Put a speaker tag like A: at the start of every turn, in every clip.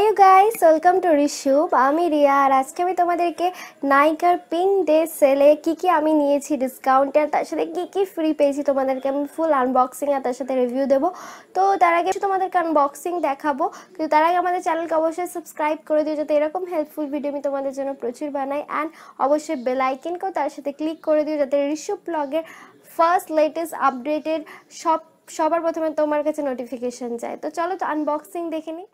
A: high you guys welcome to Rishubh আমি রিয়া আর আজকে আমি তোমাদেরকে নাইকার পিঙ্ক ডে সেলে কি কি আমি নিয়েছি ডিসকাউন্টে আর তার সাথে কী কী ফ্রি পেয়েছি তোমাদেরকে আমি ফুল আনবক্সিং আর তার সাথে রিভিউ দেবো তো তার আগে তোমাদেরকে আনবক্সিং দেখাবো কিন্তু তার আগে আমাদের চ্যানেলকে অবশ্যই সাবস্ক্রাইব করে দিও যাতে এরকম হেল্পফুল ভিডিও আমি তোমাদের জন্য প্রচুর বানাই অ্যান্ড অবশ্যই বেলাইকেনকেও তার সাথে ক্লিক করে দিও যাতে রিশুভ ব্লগের ফার্স্ট লেটেস্ট আপডেটেড সব সবার প্রথমে তোমার কাছে নোটিফিকেশান যায় তো চলো তো আনবক্সিং দেখে নিই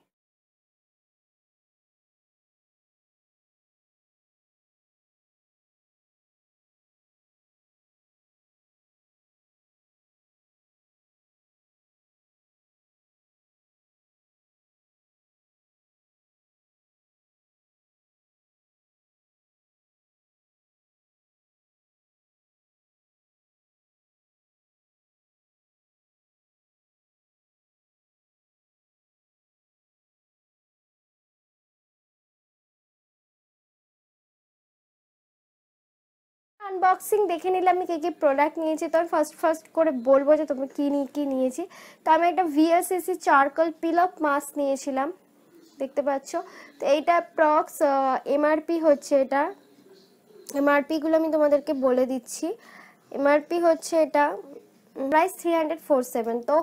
A: আনবক্সিং দেখে নিলে আমি কী কী প্রোডাক্ট নিয়েছি তো ফার্স্ট ফার্স্ট করে বলবো যে তুমি কী নিয়ে কী নিয়েছি তো আমি একটা ভিএসএসি চারকোল পিল আপ মাস্ক নিয়েছিলাম দেখতে পাচ্ছ তো এইটা প্রক্স এমআরপি হচ্ছে এটা এমআরপিগুলো আমি তোমাদেরকে বলে দিচ্ছি এমআরপি হচ্ছে এটা price three hundred four seven তো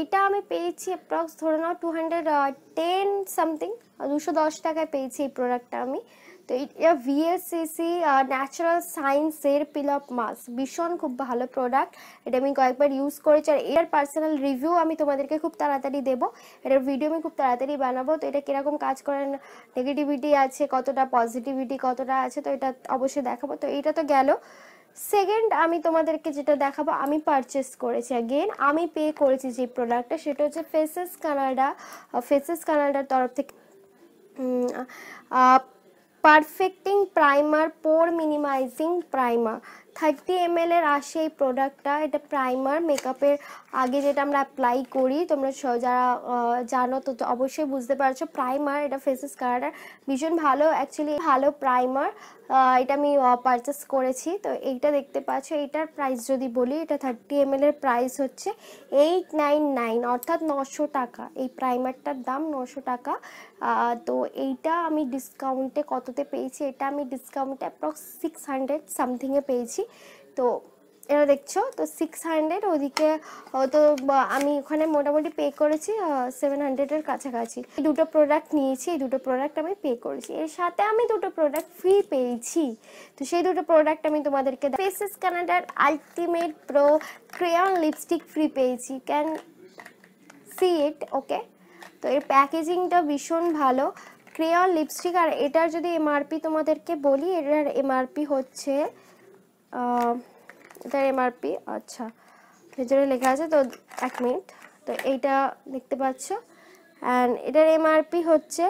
A: এটা আমি পেয়েছি অ্যাপ্রক্স ধরে নাও টু হান্ড্রেড টেন সামথিং দুশো দশ টাকায় পেয়েছি এই প্রোডাক্টটা আমি তো এটা ভিএসসিসি ন্যাচারাল সায়েন্সের পিল আপ মাস্ক ভীষণ খুব ভালো প্রোডাক্ট এটা আমি কয়েকবার ইউজ করেছি আর এর পার্সোনাল রিভিউ আমি তোমাদেরকে খুব তাড়াতাড়ি দেবো এটার ভিডিও আমি খুব তাড়াতাড়ি বানাবো তো এটা কীরকম কাজ করার নেগেটিভিটি আছে কতটা পজিটিভিটি কতটা আছে তো এটা অবশ্যই দেখাবো তো এটা তো গেল সেকেন্ড আমি তোমাদেরকে যেটা দেখাবো আমি পারচেস করেছি অ্যাগেন আমি পে করেছি যে প্রোডাক্টটা সেটা হচ্ছে ফেসেস কানাডা ফেসেস কানাডার তরফ থেকে perfecting primer pore minimising primer thirty M এর আসে এই প্রোডাক্টটা এটা প্রাইমার মেকআপের আগে যেটা আমরা অ্যাপ্লাই করি তোমরা যারা জানো তো অবশ্যই বুঝতে পারছো প্রাইমার এটা ফেসেস কালারটা ভীষণ ভালো অ্যাকচুয়ালি ভালো প্রাইমার এটা আমি পারচেস করেছি তো এইটা দেখতে পাচ্ছ এটার প্রাইস যদি বলি এটা থার্টি এম এর প্রাইস হচ্ছে এইট নাইন নাইন অর্থাৎ নশো টাকা এই প্রাইমারটার দাম নশো টাকা তো এইটা আমি ডিসকাউন্টে কততে পেয়েছি এটা আমি ডিসকাউন্টে অ্যাপ্রক্স সিক্স হান্ড্রেড সামথিংয়ে পেয়েছি তো এরা দেখছো তো সিক্স হান্ড্রেড ওদিকে তো আমি ওখানে মোটামুটি পে করেছি সেভেন হান্ড্রেডের কাছাকাছি দুটো প্রোডাক্ট নিয়েছি এই দুটো প্রোডাক্ট আমি পে করেছি এর সাথে আমি দুটো প্রোডাক্ট ফ্রি পেয়েছি তো সেই দুটো প্রোডাক্ট আমি তোমাদেরকে ফেসেস ক্যানাডার ultimate pro crayon lipstick free পেয়েছি ক্যান সি ইট ওকে তো এর প্যাকেজিংটা ভীষণ ভালো ক্রেয়ন লিপস্টিক আর এটার যদি এমআরপি তোমাদেরকে বলি এটার এমআরপি হচ্ছে এটার এমআরপি আচ্ছা ভেতরে লেখা আছে তো এক মিনিট তো এইটা দেখতে পাচ্ছ অ্যান্ড এটার এমআরপি হচ্ছে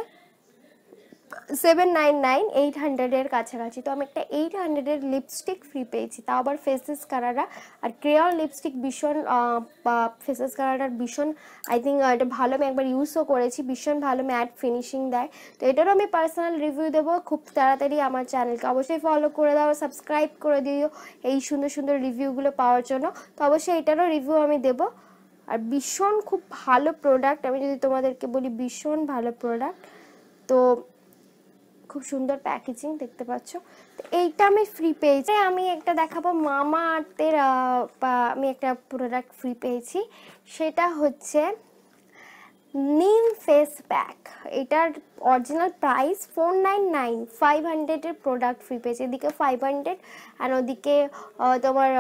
A: সেভেন নাইন নাইন এইট হান্ড্রেডের কাছাকাছি তো আমি একটা এইট হান্ড্রেডের লিপস্টিক ফ্রি পেয়েছি তাও আবার ফেসেস কারারা আর ক্রেয়ন লিপস্টিক ভীষণ বা ফেসেস কারারার ভীষণ আই থিঙ্ক এটা ভালো আমি একবার ইউজও করেছি ভীষণ ভালো ম্যাট ফিনিশিং দেয় তো এটারও আমি পার্সোনাল রিভিউ দেবো খুব তাড়াতাড়ি আমার চ্যানেলকে অবশ্যই ফলো করে দাও সাবস্ক্রাইব করে দিও এই সুন্দর সুন্দর রিভিউগুলো পাওয়ার জন্য তো অবশ্যই এটারও রিভিউ আমি দেবো আর ভীষণ খুব ভালো প্রোডাক্ট আমি যদি তোমাদেরকে বলি ভীষণ ভালো প্রোডাক্ট তো খুব সুন্দর প্যাকেজিং দেখতে পাচ্ছ তো এইটা আমি ফ্রি পেয়েছি আমি একটা দেখাবো মামা আর্টের আমি একটা প্রোডাক্ট ফ্রি পেয়েছি সেটা হচ্ছে নিম ফেস প্যাক এটার original price four nine nine five হান্ড্রেডের প্রোডাক্ট ফ্রি পেয়েছি এদিকে ফাইভ হান্ড্রেড আর ওদিকে তোমার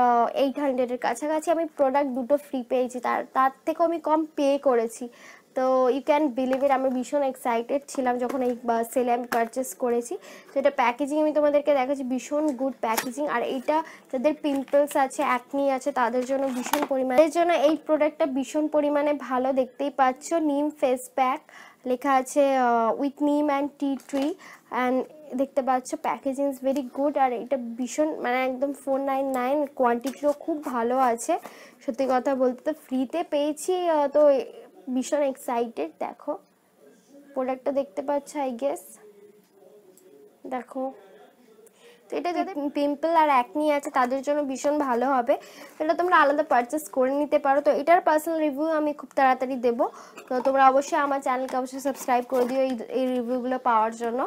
A: এইট হান্ড্রেডের কাছাকাছি আমি প্রোডাক্ট দুটো ফ্রি পেয়েছি তার তার থেকেও আমি কম পে করেছি তো ইউ ক্যান বিলিভ ইট আমি ভীষণ এক্সাইটেড ছিলাম যখন এই সেলে আমি পারচেস করেছি তো এটা প্যাকেজিং আমি তোমাদেরকে দেখাচ্ছি ভীষণ গুড প্যাকেজিং আর এইটা যাদের পিম্পলস আছে অ্যাকনি আছে তাদের জন্য ভীষণ পরিমাণের জন্য এই প্রোডাক্টটা ভীষণ পরিমাণে ভালো দেখতেই পাচ্ছ নিম ফেস প্যাক লেখা আছে উইথ নিম অ্যান্ড টি ট্রি অ্যান্ড দেখতে পাচ্ছ প্যাকেজিং ইজ ভেরি গুড আর এটা ভীষণ মানে একদম ফোর নাইন নাইন কোয়ান্টিটিও খুব ভালো আছে সত্যি কথা বলতে তো ফ্রিতে পেয়েছি তো ভীষণ এক্সাইটেড দেখো প্রোডাক্টটা দেখতে পাচ্ছ আই গেস দেখো তো এটা যাদের পিম্পল আর অ্যাকনি আছে তাদের জন্য ভীষণ ভালো হবে এটা তোমরা আলাদা পারচেস করে নিতে পারো তো এটার পার্সোনাল রিভিউ আমি খুব তাড়াতাড়ি দেব তো তোমরা অবশ্যই আমার চ্যানেলকে অবশ্যই সাবস্ক্রাইব করে দিও এই রিভিউগুলো পাওয়ার জন্য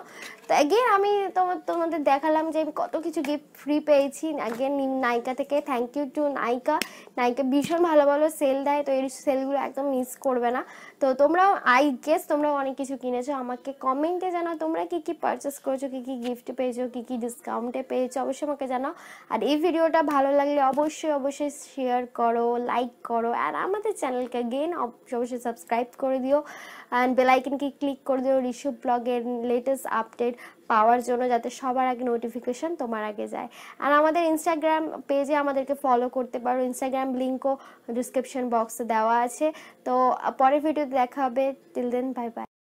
A: তো অ্যাগেন আমি তোমার তোমাদের দেখালাম যে আমি কত কিছু গিফট ফ্রি পেয়েছি অ্যাগেন নাইকা থেকে thank you to Nykaa Nykaa ভীষণ ভালো ভালো সেল দেয় তো এই সেলগুলো একদম মিস করবে না তো তোমরাও আই গেস তোমরাও অনেক কিছু কিনেছো আমাকে কমেন্টে জানাও তোমরা কি কি পারচেস করেছো কি কি গিফট পেয়েছো কি কি ডিসকাউন্ট কমেন্টে পেয়েছো অবশ্যই আমাকে জানাও আর এই ভিডিওটা ভালো লাগলে অবশ্যই অবশ্যই শেয়ার করো লাইক করো আর আমাদের চ্যানেলকে গেইন অবশ্যই সাবস্ক্রাইব করে দিও অ্যান্ড বেলাইকনকে ক্লিক করে দিও ঋষভ ব্লগের লেটেস্ট আপডেট পাওয়ার জন্য যাতে সবার আগে নোটিফিকেশান তোমার আগে যায় আর আমাদের ইনস্টাগ্রাম পেজে আমাদেরকে ফলো করতে পারো ইনস্টাগ্রাম লিঙ্কও ডিসক্রিপশন বক্সে দেওয়া আছে তো পরের ভিডিওতে দেখা হবে টিল দেন বাই বাই